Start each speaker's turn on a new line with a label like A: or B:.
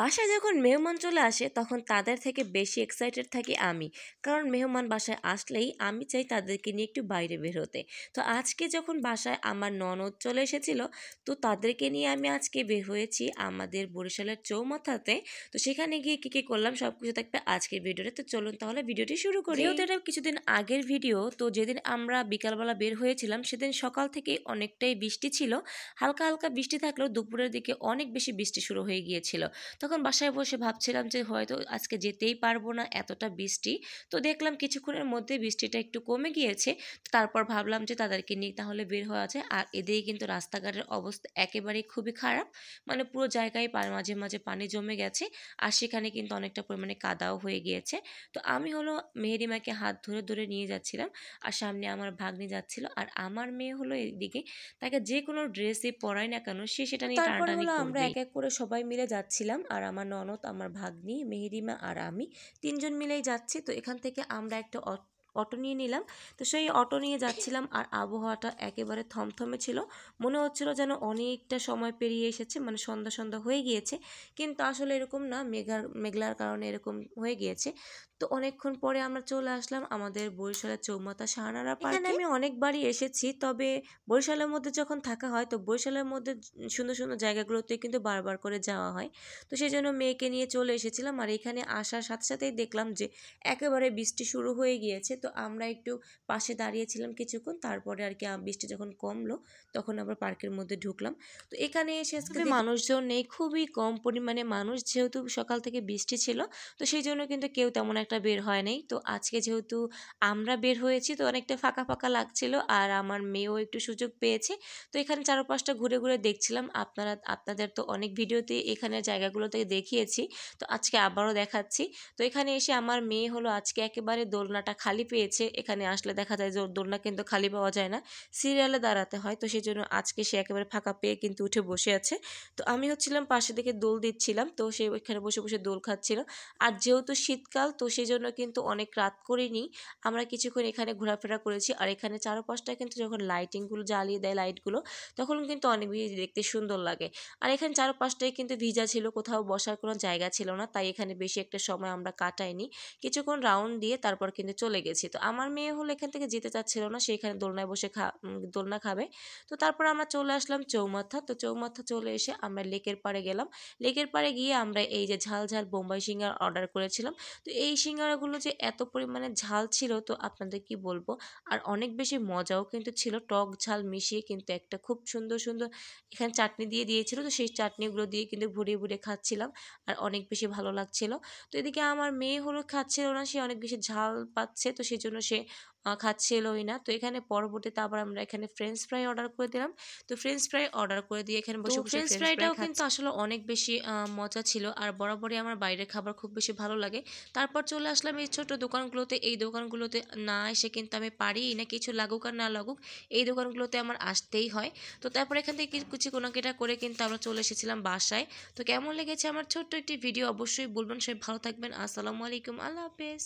A: বাসায় যখন মেহমান চলে আসে তখন তাদের থেকে বেশি এক্সাইটেড থাকি আমি কারণ মেহমান বাসায় আসলেই আমি চাই তাদেরকে নিয়ে একটু বাইরে বের হতে তো আজকে যখন বাসায় আমার ননদ চলে এসেছিল তো তাদেরকে নিয়ে আমি আজকে বের হয়েছি আমাদের বরিশালের চৌমাথাতে তো সেখানে গিয়ে কী কী করলাম সব কিছু থাকবে আজকের ভিডিওটা তো চলুন তাহলে ভিডিওটি শুরু করি তো এটা কিছুদিন আগের ভিডিও তো যেদিন আমরা বিকালবেলা বের হয়েছিলাম সেদিন সকাল থেকে অনেকটাই বৃষ্টি ছিল হালকা হালকা বৃষ্টি থাকলেও দুপুরের দিকে অনেক বেশি বৃষ্টি শুরু হয়ে গিয়েছিল তখন তখন বাসায় বসে ভাবছিলাম যে হয়তো আজকে যেতেই পারবো না এতটা বৃষ্টি তো দেখলাম কিছুক্ষণের মধ্যে বৃষ্টিটা একটু কমে গিয়েছে তারপর ভাবলাম যে তাদেরকে নিয়ে তাহলে বের হওয়া আছে আর এদিকে কিন্তু রাস্তাঘাটের অবস্থা একেবারেই খুবই খারাপ মানে পুরো জায়গায় মাঝে মাঝে পানি জমে গেছে আর সেখানে কিন্তু অনেকটা পরিমাণে কাদাও হয়ে গিয়েছে তো আমি হলো মেহেরিমাকে হাত ধরে ধরে নিয়ে যাচ্ছিলাম আর সামনে আমার ভাগ্নি যাচ্ছিল আর আমার মেয়ে হলো এদিকে তাকে যে কোনো ড্রেসে পরাই না কেন সে সেটা নিয়ে আমরা এক এক করে সবাই মিলে যাচ্ছিলাম আর আর আমার ননদ আমার ভাগ্নি মেহেরিমা আর আমি তিনজন মিলেই যাচ্ছি তো এখান থেকে আমরা একটা অটো নিয়ে নিলাম তো সেই অটো নিয়ে যাচ্ছিলাম আর আবহাওয়াটা একেবারে থমথমে ছিল মনে হচ্ছিল যেন অনেকটা সময় পেরিয়ে এসেছে মানে সন্ধ্যা সন্ধ্যা হয়ে গিয়েছে কিন্তু আসলে এরকম না মেঘার মেঘলার কারণে এরকম হয়ে গিয়েছে তো অনেকক্ষণ পরে আমরা চলে আসলাম আমাদের বরিশালের চৌমাতা সাহানারা পার্কে আমি অনেকবারই এসেছি তবে বরিশালের মধ্যে যখন থাকা হয় তো বরিশালের মধ্যে সুন্দর সুন্দর জায়গাগুলোতে কিন্তু বারবার করে যাওয়া হয় তো সেই জন্য মেয়েকে নিয়ে চলে এসেছিলাম আর এখানে আসার সাথে সাথেই দেখলাম যে একেবারে বৃষ্টি শুরু হয়ে গিয়েছে তো আমরা একটু পাশে দাঁড়িয়েছিলাম কিছুক্ষণ তারপরে আর কি বৃষ্টি যখন কমলো তখন আমরা পার্কের মধ্যে ঢুকলাম তো এখানে এসে আজকে মানুষজন নেই খুবই কম পরিমাণে মানুষ যেহেতু সকাল থেকে বৃষ্টি ছিল তো সেই জন্য কিন্তু কেউ তেমন একটা বের হয় নাই তো আজকে যেহেতু আমরা বের হয়েছি তো অনেকটা ফাঁকা ফাঁকা লাগছিল আর আমার মেয়েও একটু সুযোগ পেয়েছে তো এখানে চারপাশটা ঘুরে ঘুরে দেখছিলাম আপনারা আপনাদের তো অনেক ভিডিওতে এখানে জায়গাগুলোতে দেখিয়েছি তো আজকে আবারও দেখাচ্ছি তো এখানে এসে আমার মেয়ে হলো আজকে একেবারে দোলনাটা খালি পেয়েছে এখানে আসলে দেখা যায় যে ওর দোলনা কিন্তু খালি পাওয়া যায় না সিরিয়ালে দাঁড়াতে হয় তো সেই জন্য আজকে সে একেবারে ফাঁকা পেয়ে কিন্তু উঠে বসে আছে তো আমি হচ্ছিলাম পাশে থেকে দোল দিচ্ছিলাম তো সে ওইখানে বসে বসে দোল খাচ্ছিল আর যেহেতু শীতকাল তো সেই জন্য কিন্তু অনেক রাত করিনি আমরা কিছুক্ষণ এখানে ঘোরাফেরা করেছি আর এখানে চারপাশটা কিন্তু যখন লাইটিংগুলো জ্বালিয়ে দেয় লাইটগুলো তখন কিন্তু অনেক বেশি দেখতে সুন্দর লাগে আর এখানে চারপাশটাই কিন্তু ভিজা ছিল কোথাও বসার কোনো জায়গা ছিল না তাই এখানে বেশি একটা সময় আমরা কাটাইনি কিছুক্ষণ রাউন্ড দিয়ে তারপর কিন্তু চলে গেছি গেছি তো আমার মেয়ে হলো এখান থেকে যেতে চাচ্ছিল না সেখানে দোলনায় বসে খা দোলনা খাবে তো তারপর আমরা চলে আসলাম চৌমাথা তো চৌমাথা চলে এসে আমরা লেকের পাড়ে গেলাম লেকের পাড়ে গিয়ে আমরা এই যে ঝাল ঝাল বোম্বাই সিঙ্গার অর্ডার করেছিলাম তো এই সিঙ্গারাগুলো যে এত পরিমাণে ঝাল ছিল তো আপনাদের কি বলবো আর অনেক বেশি মজাও কিন্তু ছিল টক ঝাল মিশিয়ে কিন্তু একটা খুব সুন্দর সুন্দর এখানে চাটনি দিয়ে দিয়েছিল তো সেই চাটনিগুলো দিয়ে কিন্তু ভরিয়ে ভরিয়ে খাচ্ছিলাম আর অনেক বেশি ভালো লাগছিল তো এদিকে আমার মেয়ে হলো খাচ্ছিল না সে অনেক বেশি ঝাল পাচ্ছে তো সেজন্য সে খাচ্ছিলই না তো এখানে পরবর্তীতে আবার আমরা এখানে ফ্রেঞ্চ ফ্রাই অর্ডার করে দিলাম তো ফ্রেঞ্চ ফ্রাই অর্ডার করে দিয়ে এখানে বসে ফ্রেঞ্চ ফ্রাইটাও কিন্তু আসলে অনেক বেশি মজা ছিল আর বরাবরই আমার বাইরের খাবার খুব বেশি ভালো লাগে তারপর চলে আসলাম এই ছোট দোকানগুলোতে এই দোকানগুলোতে না এসে কিন্তু আমি পারি না কিছু লাগুক আর না লাগুক এই দোকানগুলোতে আমার আসতেই হয় তো তারপর এখান থেকে কিছু কোনো কেটা করে কিন্তু আমরা চলে এসেছিলাম বাসায় তো কেমন লেগেছে আমার ছোট্ট একটি ভিডিও অবশ্যই বলবেন সবাই ভালো থাকবেন আসসালামু আলাইকুম আল্লাহ হাফেজ